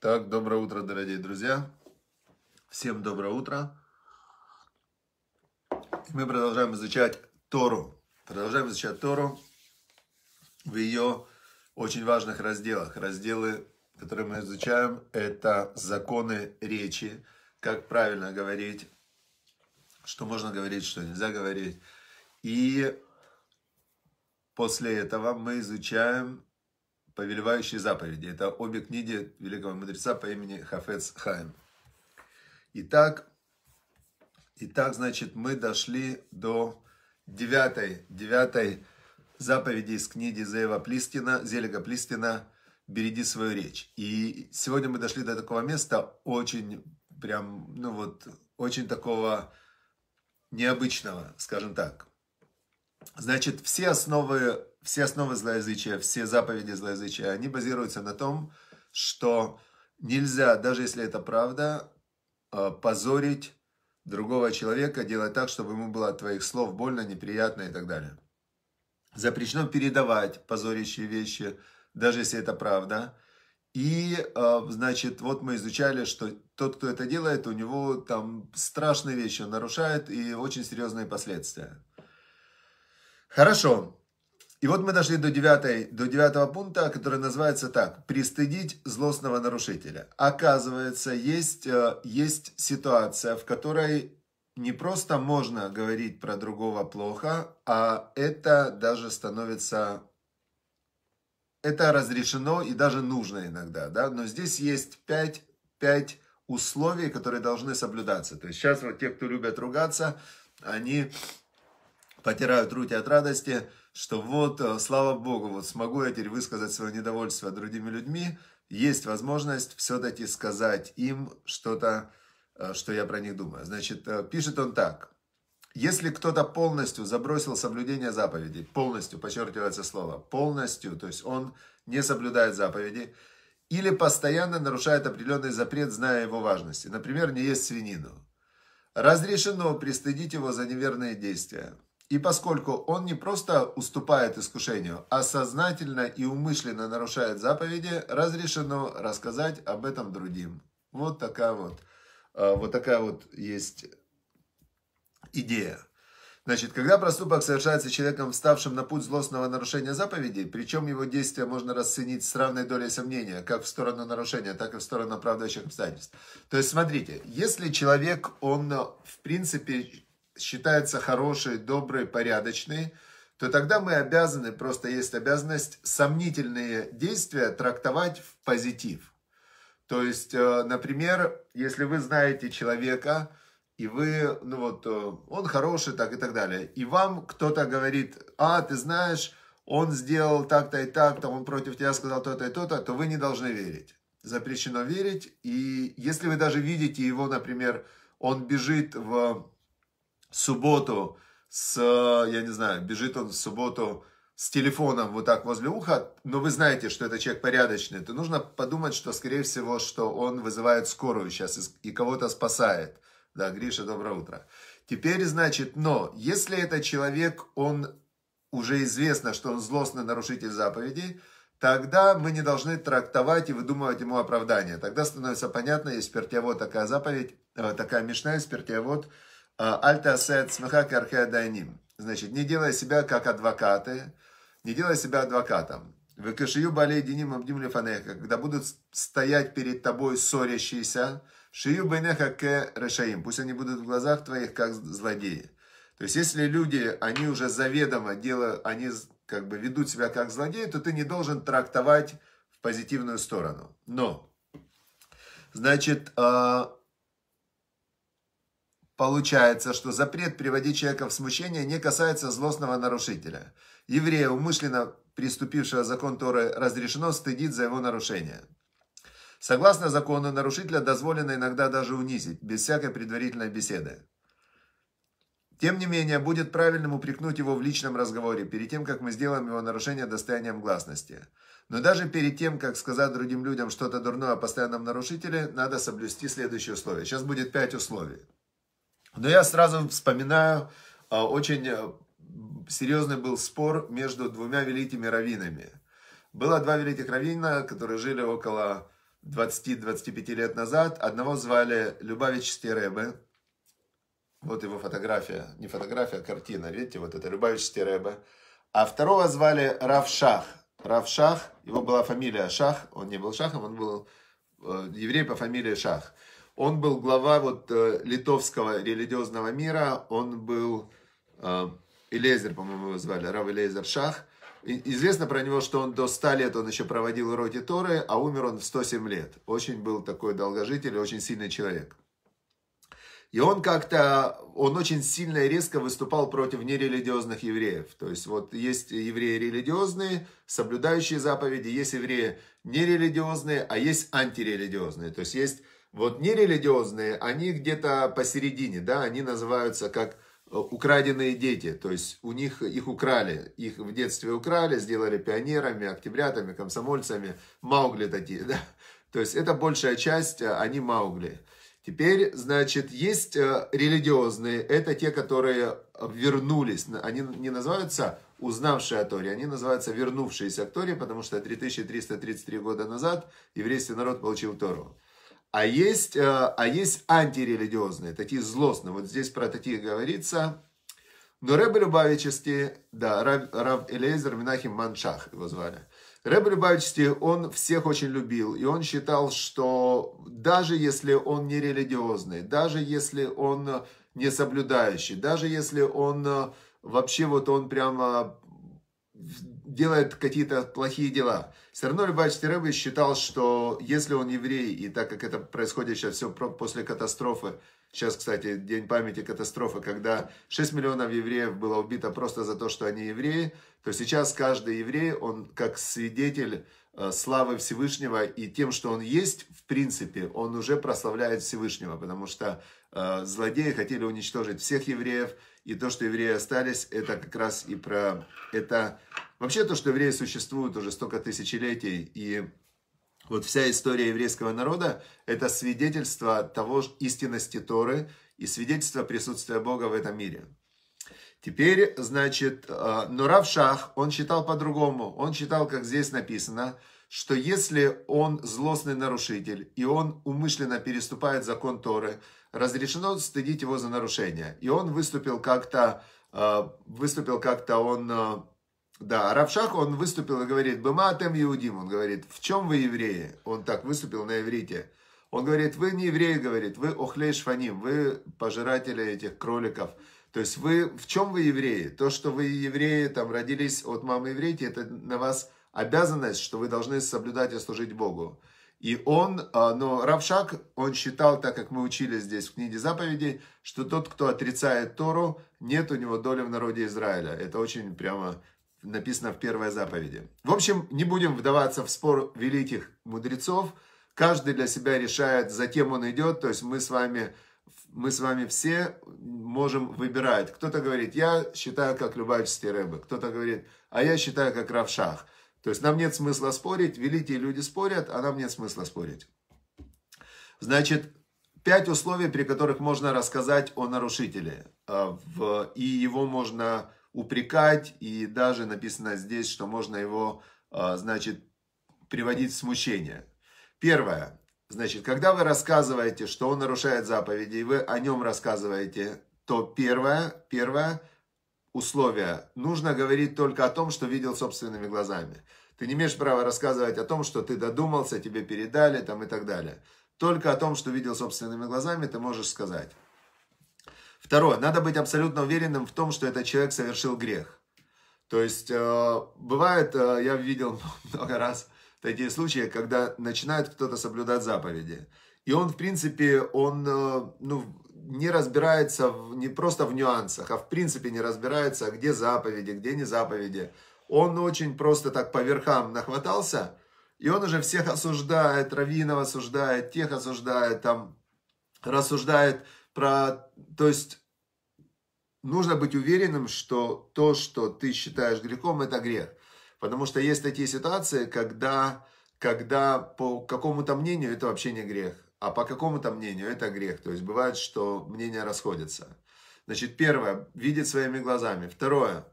Так, доброе утро, дорогие друзья. Всем доброе утро. И мы продолжаем изучать Тору. Продолжаем изучать Тору в ее очень важных разделах. Разделы, которые мы изучаем, это законы речи, как правильно говорить, что можно говорить, что нельзя говорить. И после этого мы изучаем «Повелевающие заповеди». Это обе книги великого мудреца по имени Хафец Хайм. Итак, итак, значит, мы дошли до девятой, девятой заповеди из книги Зеева Плистина, Зелега Плистина «Береги свою речь». И сегодня мы дошли до такого места, очень прям, ну вот, очень такого необычного, скажем так. Значит, все основы, все основы злоязычия, все заповеди злоязычия, они базируются на том, что нельзя, даже если это правда, э, позорить другого человека, делать так, чтобы ему было от твоих слов больно, неприятно и так далее. Запрещено передавать позорящие вещи, даже если это правда. И, э, значит, вот мы изучали, что тот, кто это делает, у него там страшные вещи он нарушает и очень серьезные последствия. Хорошо. И вот мы дошли до, 9, до 9 пункта, который называется так. Пристыдить злостного нарушителя. Оказывается, есть, э, есть ситуация, в которой не просто можно говорить про другого плохо, а это даже становится... Это разрешено и даже нужно иногда, да? Но здесь есть пять пять условий, которые должны соблюдаться. То есть сейчас вот те, кто любят ругаться, они потирают руки от радости, что вот, э, слава богу, вот смогу я теперь высказать свое недовольство другими людьми, есть возможность все-таки сказать им что-то, э, что я про них думаю. Значит, э, пишет он так. Если кто-то полностью забросил соблюдение заповедей, полностью, подчеркивается слово, полностью, то есть он не соблюдает заповеди, или постоянно нарушает определенный запрет, зная его важности, например, не есть свинину, разрешено пристыдить его за неверные действия. И поскольку он не просто уступает искушению, а сознательно и умышленно нарушает заповеди, разрешено рассказать об этом другим. Вот такая вот, а, вот такая вот есть идея. Значит, когда проступок совершается человеком, вставшим на путь злостного нарушения заповедей, причем его действия можно расценить с равной долей сомнения, как в сторону нарушения, так и в сторону оправдывающих обстоятельств. То есть, смотрите, если человек, он, в принципе, считается хорошей, доброй, порядочной, то тогда мы обязаны, просто есть обязанность, сомнительные действия трактовать в позитив. То есть, э, например, если вы знаете человека, и вы, ну вот, э, он хороший, так и так далее, и вам кто-то говорит, а, ты знаешь, он сделал так-то и так-то, он против тебя сказал то-то и то-то, то вы не должны верить. Запрещено верить, и если вы даже видите его, например, он бежит в субботу с, э, я не знаю, бежит он в субботу с телефоном вот так возле уха, но вы знаете, что это человек порядочный, то нужно подумать, что, скорее всего, что он вызывает скорую сейчас и кого-то спасает. Да, Гриша, доброе утро. Теперь, значит, но если этот человек, он уже известно, что он злостный нарушитель заповедей, тогда мы не должны трактовать и выдумывать ему оправдание. Тогда становится понятно, есть спиртиевод такая заповедь, э, такая мешная, спиртиевод – а, Альтасет смехакерхе дайним. Значит, не делай себя как адвокаты, не делай себя адвокатом. Выкашию болей диним обдим лифанеха, когда будут стоять перед тобой ссорящиеся, шию бейнеха к решаим, пусть они будут в глазах твоих как злодеи. То есть, если люди, они уже заведомо делают, они как бы ведут себя как злодеи, то ты не должен трактовать в позитивную сторону. Но, значит, а, Получается, что запрет приводить человека в смущение не касается злостного нарушителя. Еврея, умышленно приступившего закон Торы, разрешено стыдить за его нарушение. Согласно закону, нарушителя дозволено иногда даже унизить, без всякой предварительной беседы. Тем не менее, будет правильным упрекнуть его в личном разговоре, перед тем, как мы сделаем его нарушение достоянием гласности. Но даже перед тем, как сказать другим людям что-то дурное о постоянном нарушителе, надо соблюсти следующие условия. Сейчас будет пять условий. Но я сразу вспоминаю, а, очень а, серьезный был спор между двумя великими раввинами. Было два великих раввина, которые жили около 20-25 лет назад. Одного звали Любавичский Ребе. Вот его фотография. Не фотография, а картина. Видите, вот это Любавичский Ребе. А второго звали Равшах. Равшах, его была фамилия Шах. Он не был Шахом, он был э, еврей по фамилии Шах. Он был глава вот э, литовского религиозного мира, он был э, Элейзер, по-моему, его звали, Рав Элейзер Шах. Известно про него, что он до 100 лет он еще проводил уроки Торы, а умер он в 107 лет. Очень был такой долгожитель, очень сильный человек. И он как-то, он очень сильно и резко выступал против нерелигиозных евреев. То есть вот есть евреи религиозные, соблюдающие заповеди, есть евреи нерелигиозные, а есть антирелигиозные. То есть есть вот нерелигиозные, они где-то посередине, да, они называются как э, украденные дети, то есть у них их украли, их в детстве украли, сделали пионерами, октябрятами, комсомольцами, маугли такие, да. То есть это большая часть, э, они маугли. Теперь, значит, есть э, религиозные, это те, которые вернулись, они не называются узнавшие о Торе, они называются вернувшиеся к Торе, потому что 3333 года назад еврейский народ получил Тору. А есть, э, а есть антирелигиозные, такие злостные. Вот здесь про такие говорится. Но Рэбе Любавический, да, Рав, Рав Элейзер Минахим Маншах его звали. Рэбе Любавический, он всех очень любил. И он считал, что даже если он не религиозный, даже если он не соблюдающий, даже если он э, вообще вот он прямо делает какие-то плохие дела. Все равно Любавичский Рэбе считал, что если он еврей, и так как это происходит сейчас все после катастрофы, сейчас, кстати, день памяти катастрофы, когда 6 миллионов евреев было убито просто за то, что они евреи, то сейчас каждый еврей, он как свидетель э, славы Всевышнего и тем, что он есть, в принципе, он уже прославляет Всевышнего, потому что э, злодеи хотели уничтожить всех евреев, и то, что евреи остались, это как раз и про... Это вообще то, что евреи существуют уже столько тысячелетий. И вот вся история еврейского народа – это свидетельство того истинности Торы и свидетельство присутствия Бога в этом мире. Теперь, значит, э, но Равшах, он считал по-другому. Он считал, как здесь написано, что если он злостный нарушитель, и он умышленно переступает закон Торы – разрешено стыдить его за нарушение. И он выступил как-то, э, выступил как-то он, э, да, а Равшах, он выступил и говорит, «Быматем иудим», он говорит, «В чем вы евреи?» Он так выступил на иврите. Он говорит, «Вы не евреи», говорит, «Вы охлей шфаним, вы пожиратели этих кроликов». То есть вы, в чем вы евреи? То, что вы евреи, там, родились от мамы еврейки, это на вас обязанность, что вы должны соблюдать и служить Богу. И он, а, но Равшак, он считал, так как мы учили здесь в книге заповедей, что тот, кто отрицает Тору, нет у него доли в народе Израиля. Это очень прямо написано в первой заповеди. В общем, не будем вдаваться в спор великих мудрецов. Каждый для себя решает, за затем он идет. То есть мы с вами, мы с вами все можем выбирать. Кто-то говорит, я считаю, как Любавичский Рэбе. Кто-то говорит, а я считаю, как Равшах. То есть нам нет смысла спорить, великие люди спорят, а нам нет смысла спорить. Значит, пять условий, при которых можно рассказать о нарушителе. А, и его можно упрекать, и даже написано здесь, что можно его, а, значит, приводить в смущение. Первое. Значит, когда вы рассказываете, что он нарушает заповеди, и вы о нем рассказываете, то первое, первое, условия. Нужно говорить только о том, что видел собственными глазами. Ты не имеешь права рассказывать о том, что ты додумался, тебе передали там и так далее. Только о том, что видел собственными глазами, ты можешь сказать. Второе. Надо быть абсолютно уверенным в том, что этот человек совершил грех. То есть, э, бывает, э, я видел много раз такие случаи, когда начинает кто-то соблюдать заповеди. И он, в принципе, он, э, ну, не разбирается в, не просто в нюансах, а в принципе не разбирается, где заповеди, где не заповеди. Он очень просто так по верхам нахватался, и он уже всех осуждает, Равинов осуждает, тех осуждает, там, рассуждает про... То есть нужно быть уверенным, что то, что ты считаешь грехом, это грех. Потому что есть такие ситуации, когда, когда по какому-то мнению это вообще не грех а по какому-то мнению это грех. То есть бывает, что мнения расходятся. Значит, первое, видеть своими глазами. Второе,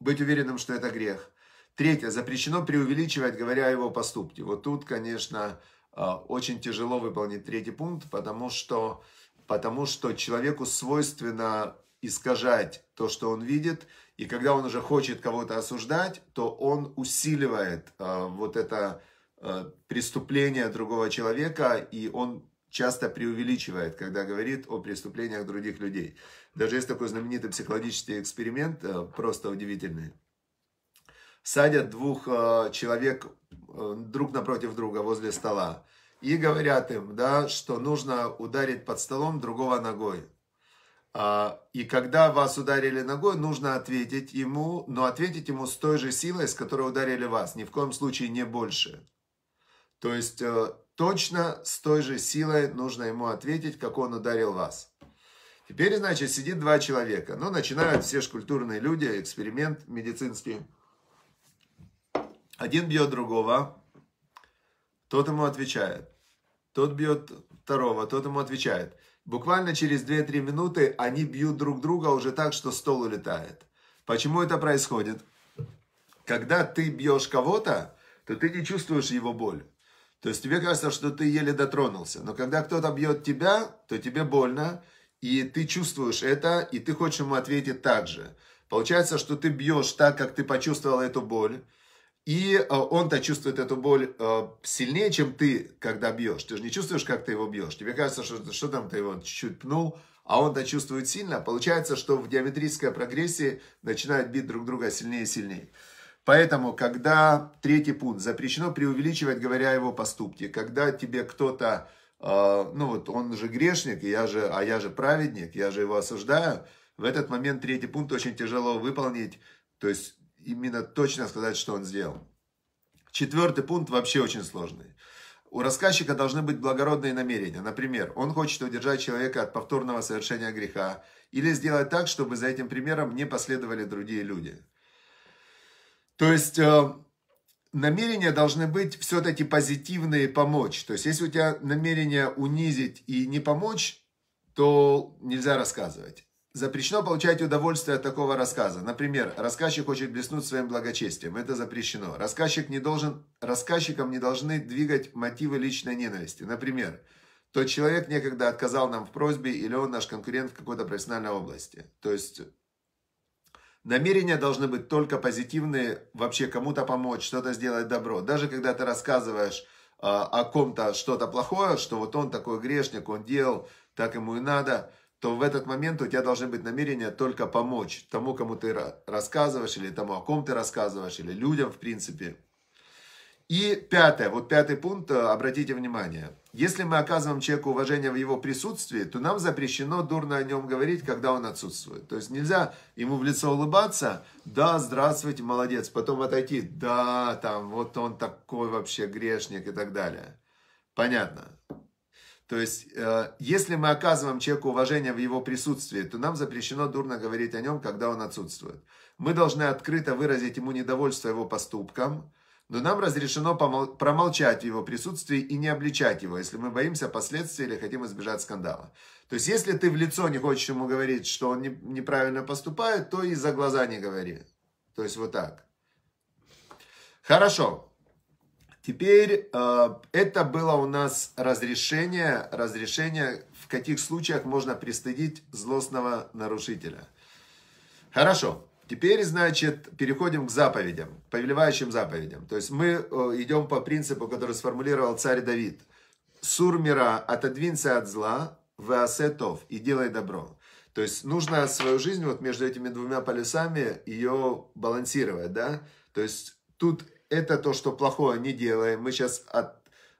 быть уверенным, что это грех. Третье, запрещено преувеличивать, говоря о его поступке. Вот тут, конечно, э, очень тяжело выполнить третий пункт, потому что, потому что человеку свойственно искажать то, что он видит, и когда он уже хочет кого-то осуждать, то он усиливает э, вот это Э, преступления другого человека, и он часто преувеличивает, когда говорит о преступлениях других людей. Даже есть такой знаменитый психологический эксперимент, э, просто удивительный. Садят двух э, человек друг напротив друга возле стола и говорят им, да, что нужно ударить под столом другого ногой. А, и когда вас ударили ногой, нужно ответить ему, но ответить ему с той же силой, с которой ударили вас, ни в коем случае не больше. То есть э, точно с той же силой нужно ему ответить, как он ударил вас. Теперь, значит, сидит два человека. Ну, начинают все шкультурные люди, эксперимент медицинский. Один бьет другого, тот ему отвечает. Тот бьет второго, тот ему отвечает. Буквально через 2-3 минуты они бьют друг друга уже так, что стол улетает. Почему это происходит? Когда ты бьешь кого-то, то ты не чувствуешь его боль. То есть тебе кажется, что ты еле дотронулся. Но когда кто-то бьет тебя, то тебе больно, и ты чувствуешь это, и ты хочешь ему ответить так же. Получается, что ты бьешь так, как ты почувствовал эту боль, и э, он-то чувствует эту боль э, сильнее, чем ты, когда бьешь. Ты же не чувствуешь, как ты его бьешь. Тебе кажется, что, что там ты его чуть-чуть пнул, а он-то чувствует сильно. Получается, что в геометрической прогрессии начинают бить друг друга сильнее и сильнее. Поэтому, когда третий пункт запрещено преувеличивать, говоря его поступки, когда тебе кто-то, э, ну вот он же грешник, я же, а я же праведник, я же его осуждаю, в этот момент третий пункт очень тяжело выполнить, то есть именно точно сказать, что он сделал. Четвертый пункт вообще очень сложный. У рассказчика должны быть благородные намерения. Например, он хочет удержать человека от повторного совершения греха или сделать так, чтобы за этим примером не последовали другие люди. То есть э, намерения должны быть все-таки позитивные помочь. То есть, если у тебя намерение унизить и не помочь, то нельзя рассказывать. Запрещено получать удовольствие от такого рассказа. Например, рассказчик хочет блеснуть своим благочестием. Это запрещено. Рассказчик не должен, рассказчикам не должны двигать мотивы личной ненависти. Например, тот человек некогда отказал нам в просьбе, или он наш конкурент в какой-то профессиональной области. То есть Намерения должны быть только позитивные, вообще кому-то помочь, что-то сделать добро. Даже когда ты рассказываешь э, о ком-то что-то плохое, что вот он такой грешник, он делал, так ему и надо, то в этот момент у тебя должны быть намерения только помочь тому, кому ты рассказываешь, или тому, о ком ты рассказываешь, или людям, в принципе. И пятое, вот пятый пункт, э, обратите внимание. Если мы оказываем человеку уважение в его присутствии, то нам запрещено дурно о нем говорить, когда он отсутствует. То есть нельзя ему в лицо улыбаться, да, здравствуйте, молодец, потом отойти, да, там, вот он такой вообще грешник и так далее. Понятно. То есть, э, если мы оказываем человеку уважение в его присутствии, то нам запрещено дурно говорить о нем, когда он отсутствует. Мы должны открыто выразить ему недовольство его поступкам но нам разрешено промолчать в его присутствии и не обличать его, если мы боимся последствий или хотим избежать скандала. То есть, если ты в лицо не хочешь ему говорить, что он неправильно поступает, то и за глаза не говори. То есть, вот так. Хорошо. Теперь э, это было у нас разрешение, разрешение, в каких случаях можно пристыдить злостного нарушителя. Хорошо. Теперь, значит, переходим к заповедям, повелевающим заповедям. То есть мы э, идем по принципу, который сформулировал царь Давид. Сур мира, отодвинься от зла, в веасетов, и делай добро. То есть нужно свою жизнь вот между этими двумя полюсами ее балансировать, да? То есть тут это то, что плохое не делаем. Мы сейчас от,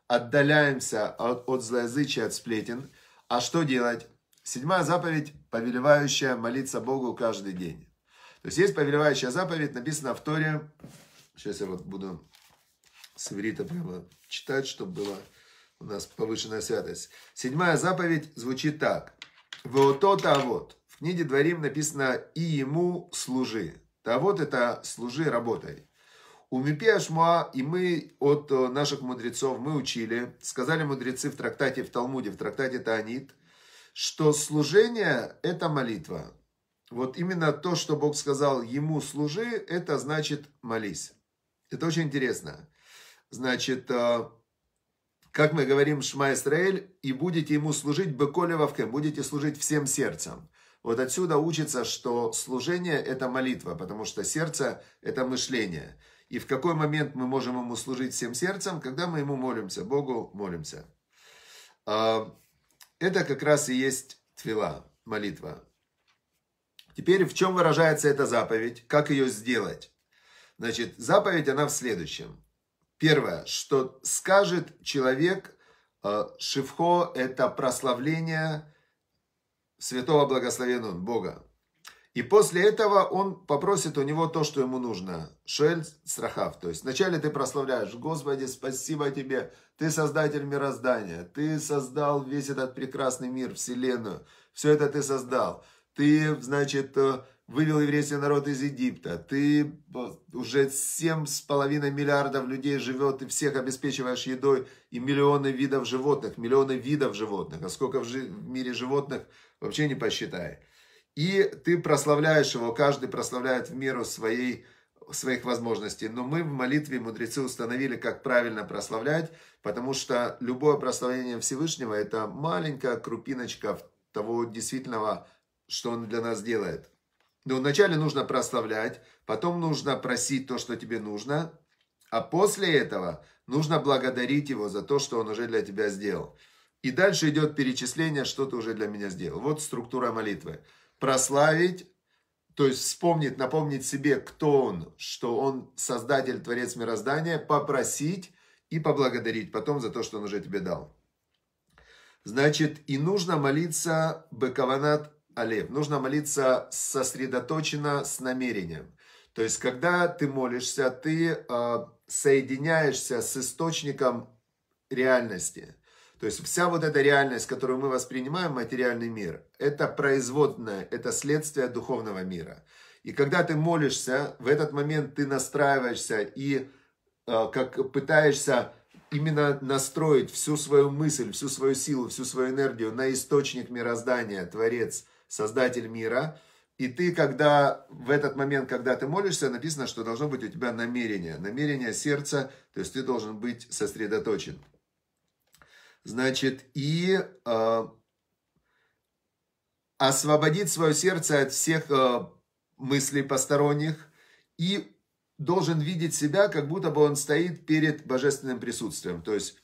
отдаляемся от, от злоязычия, от сплетен. А что делать? Седьмая заповедь, повелевающая молиться Богу каждый день. То есть есть повелевающая заповедь, написана в Торе. Сейчас я вот буду с иврита прямо читать, чтобы была у нас повышенная святость. Седьмая заповедь звучит так. Вот то вот. В книге Дворим написано «И ему служи». Та вот это «служи, работай». У Мипиашмуа и мы от э, наших мудрецов, мы учили, сказали мудрецы в трактате в Талмуде, в трактате Таанит, что служение – это молитва вот именно то, что Бог сказал ему служи, это значит молись. Это очень интересно. Значит, э, как мы говорим, Шма Исраэль, и будете ему служить быколе будете служить всем сердцем. Вот отсюда учится, что служение – это молитва, потому что сердце – это мышление. И в какой момент мы можем ему служить всем сердцем? Когда мы ему молимся, Богу молимся. А, это как раз и есть твила, молитва. Теперь в чем выражается эта заповедь? Как ее сделать? Значит, заповедь она в следующем. Первое, что скажет человек, э, шифхо – это прославление святого благословенного Бога. И после этого он попросит у него то, что ему нужно. Шель страхав. То есть вначале ты прославляешь. Господи, спасибо тебе. Ты создатель мироздания. Ты создал весь этот прекрасный мир, вселенную. Все это ты создал ты, значит, э, вывел еврейский народ из Египта, ты э, уже 7,5 миллиардов людей живет, и всех обеспечиваешь едой, и миллионы видов животных, миллионы видов животных, а сколько в, жи- в мире животных, вообще не посчитай. И ты прославляешь его, каждый прославляет в меру своей, своих возможностей. Но мы в молитве мудрецы установили, как правильно прославлять, потому что любое прославление Всевышнего – это маленькая крупиночка того действительного что он для нас делает. Но вначале нужно прославлять, потом нужно просить то, что тебе нужно, а после этого нужно благодарить его за то, что он уже для тебя сделал. И дальше идет перечисление, что ты уже для меня сделал. Вот структура молитвы. Прославить, то есть вспомнить, напомнить себе, кто он, что он создатель, творец мироздания, попросить и поблагодарить потом за то, что он уже тебе дал. Значит, и нужно молиться Бекаванат Алев, нужно молиться сосредоточенно, с намерением. То есть, когда ты молишься, ты э, соединяешься с источником реальности. То есть, вся вот эта реальность, которую мы воспринимаем, материальный мир, это производное, это следствие духовного мира. И когда ты молишься, в этот момент ты настраиваешься и э, как пытаешься именно настроить всю свою мысль, всю свою силу, всю свою энергию на источник мироздания, Творец – Создатель мира. И ты, когда в этот момент, когда ты молишься, написано, что должно быть у тебя намерение. Намерение сердца, то есть ты должен быть сосредоточен. Значит, и э, освободить свое сердце от всех э, мыслей посторонних и должен видеть себя, как будто бы он стоит перед божественным присутствием. То есть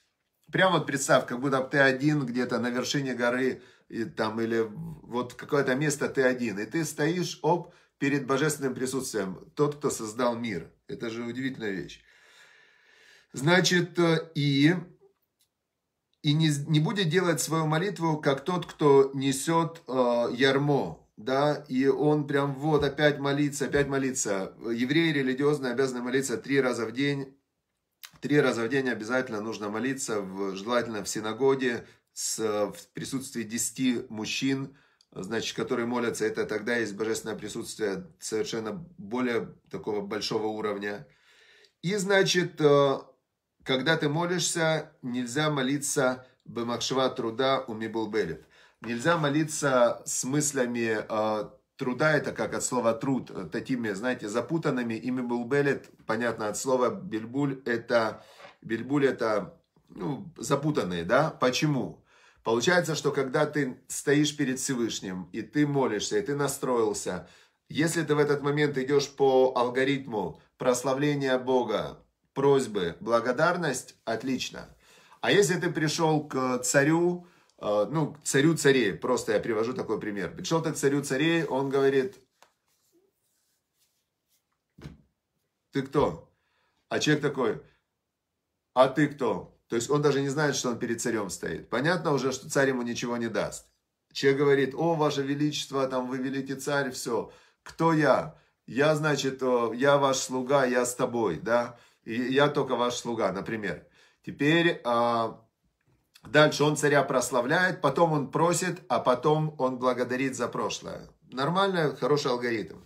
Прямо вот представь, как будто ты один где-то на вершине горы, и, там, или вот какое-то место ты один, и ты стоишь, оп, перед божественным присутствием, тот, кто создал мир. Это же удивительная вещь. Значит, э, и, и не, не будет делать свою молитву, как тот, кто несет э, ярмо, да, и он прям вот опять молится, опять молится. Евреи религиозные обязаны молиться три раза в день, Три раза в день обязательно нужно молиться, в, желательно в синагоге, с, в присутствии десяти мужчин, значит, которые молятся. Это тогда есть божественное присутствие совершенно более такого большого уровня. И, значит, э, когда ты молишься, нельзя молиться бы макшва труда у мибулбелит. Нельзя молиться с мыслями э, труда, это как от слова труд, э, такими, знаете, запутанными. Имя Булбелет, понятно, от слова Бельбуль, это, Бельбуль это ну, запутанные, да? Почему? Получается, что когда ты стоишь перед Всевышним, и ты молишься, и ты настроился, если ты в этот момент идешь по алгоритму прославления Бога, просьбы, благодарность, отлично. А если ты пришел к царю, а, ну, царю царей, просто я привожу такой пример. Пришел ты к царю царей, он говорит, ты кто? А человек такой, а ты кто? То есть он даже не знает, что он перед царем стоит. Понятно уже, что царь ему ничего не даст. Человек говорит, о, ваше величество, там вы великий царь, все. Кто я? Я, значит, я ваш слуга, я с тобой, да? И я только ваш слуга, например. Теперь а, Дальше он царя прославляет, потом он просит, а потом он благодарит за прошлое. Нормально, хороший алгоритм.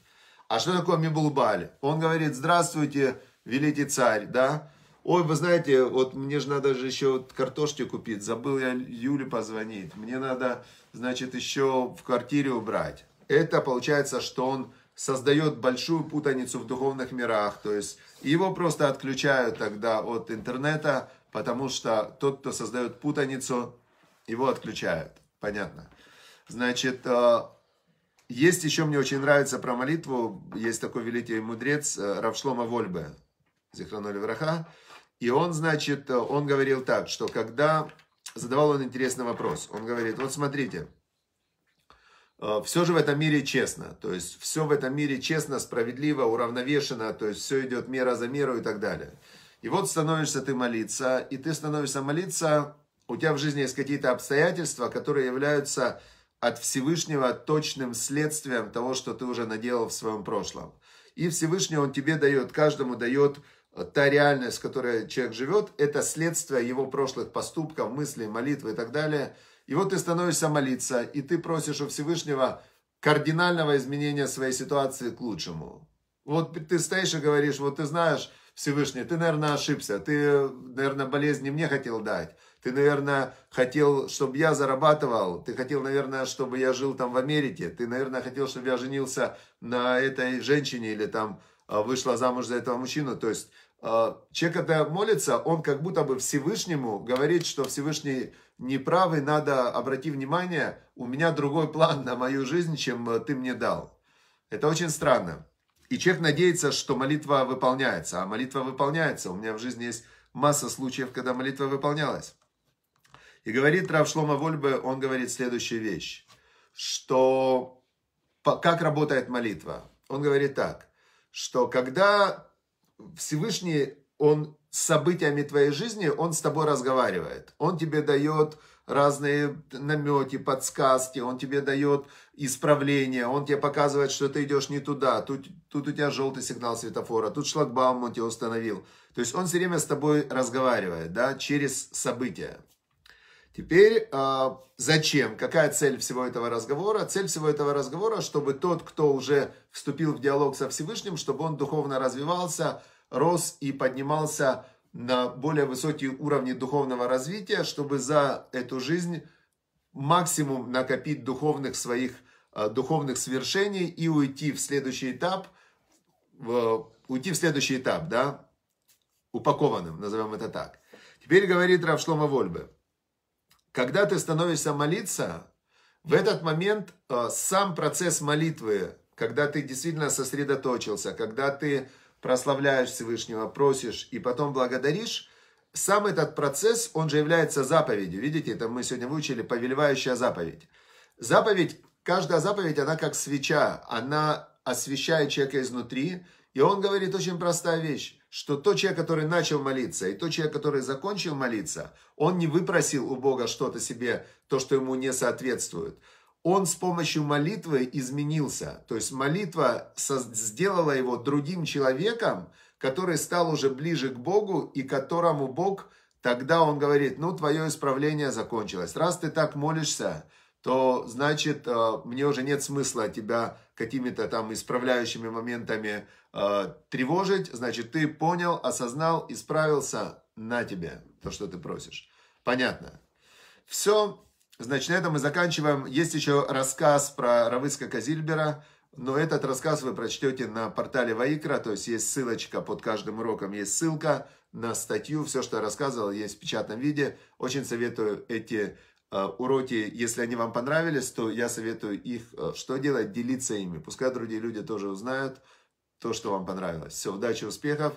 А что такое Мибулбаль? Он говорит, здравствуйте, великий царь, да? Ой, вы знаете, вот мне же надо же еще картошки купить, забыл я Юле позвонить. Мне надо, значит, еще в квартире убрать. Это получается, что он создает большую путаницу в духовных мирах. То есть его просто отключают тогда от интернета, потому что тот, кто создает путаницу, его отключают. Понятно. Значит, э, есть еще, мне очень нравится про молитву, есть такой великий мудрец э, Равшлома Вольбе, Зихранули Враха, и он, значит, э, он говорил так, что когда задавал он интересный вопрос, он говорит, вот смотрите, все же в этом мире честно, то есть все в этом мире честно, справедливо, уравновешено, то есть все идет мера за меру и так далее. И вот становишься ты молиться, и ты становишься молиться, у тебя в жизни есть какие-то обстоятельства, которые являются от Всевышнего точным следствием того, что ты уже наделал в своем прошлом. И Всевышний, он тебе дает, каждому дает э, та реальность, в которой человек живет, это следствие его прошлых поступков, мыслей, молитвы и так далее. И вот ты становишься молиться, и ты просишь у Всевышнего кардинального изменения своей ситуации к лучшему. Вот ты стоишь и говоришь, вот ты знаешь, Всевышний, ты, наверное, ошибся, ты, наверное, болезни мне хотел дать, ты, наверное, хотел, чтобы я зарабатывал, ты хотел, наверное, чтобы я жил там в Америке, ты, наверное, хотел, чтобы я женился на этой женщине или там а, вышла замуж за этого мужчину. То есть а, человек, когда молится, он как будто бы Всевышнему говорит, что Всевышний неправый, надо, обратить внимание, у меня другой план на мою жизнь, чем ты мне дал. Это очень странно. И человек надеется, что молитва выполняется. А молитва выполняется. У меня в жизни есть масса случаев, когда молитва выполнялась. И говорит Рав Вольбе, он говорит следующую вещь, что как работает молитва? Он говорит так, что когда Всевышний, он с событиями твоей жизни, он с тобой разговаривает, он тебе дает разные наметы, подсказки, он тебе дает исправление, он тебе показывает, что ты идешь не туда, тут, тут у тебя желтый сигнал светофора, тут шлагбаум он тебе установил. То есть он все время с тобой разговаривает, да, через события. Теперь а, зачем? Какая цель всего этого разговора? Цель всего этого разговора, чтобы тот, кто уже вступил в диалог со Всевышним, чтобы он духовно развивался, рос и поднимался на более высокие уровни духовного развития, чтобы за эту жизнь максимум накопить духовных своих а, духовных свершений и уйти в следующий этап, в, уйти в следующий этап, да, упакованным, назовем это так. Теперь говорит Равшлома Вольбе, когда ты становишься молиться, в этот момент а, сам процесс молитвы, когда ты действительно сосредоточился, когда ты прославляешь Всевышнего, просишь и потом благодаришь, сам этот процесс, он же является заповедью. Видите, это мы сегодня выучили, повелевающая заповедь. Заповедь, каждая заповедь, она как свеча, она освещает человека изнутри, и он говорит очень простая вещь, что тот человек, который начал молиться, и тот человек, который закончил молиться, он не выпросил у Бога что-то себе, то, что ему не соответствует он с помощью молитвы изменился. То есть молитва сделала его другим человеком, который стал уже ближе к Богу и которому Бог, тогда он говорит, ну, твое исправление закончилось. Раз ты так молишься, то значит, э, мне уже нет смысла тебя какими-то там исправляющими моментами э, тревожить. Значит, ты понял, осознал, исправился на тебе то, что ты просишь. Понятно. Все, Значит, на этом мы заканчиваем. Есть еще рассказ про Равыска Казильбера, но этот рассказ вы прочтете на портале Ваикра, то есть есть ссылочка под каждым уроком, есть ссылка на статью, все, что я рассказывал, есть в печатном виде. Очень советую эти э, уроки, если они вам понравились, то я советую их, э, что делать, делиться ими. Пускай другие люди тоже узнают то, что вам понравилось. Все, удачи, успехов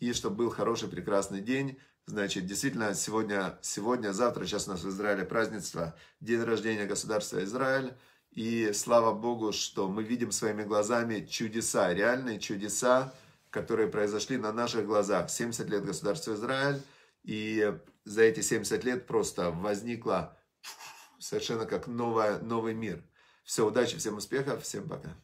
и чтобы был хороший, прекрасный день. Значит, действительно, сегодня, сегодня, завтра, сейчас у нас в Израиле празднество, день рождения государства Израиль. И слава Богу, что мы видим своими глазами чудеса, реальные чудеса, которые произошли на наших глазах. 70 лет государства Израиль, и за эти 70 лет просто возникла совершенно как новая, новый мир. Все, удачи, всем успехов, всем пока.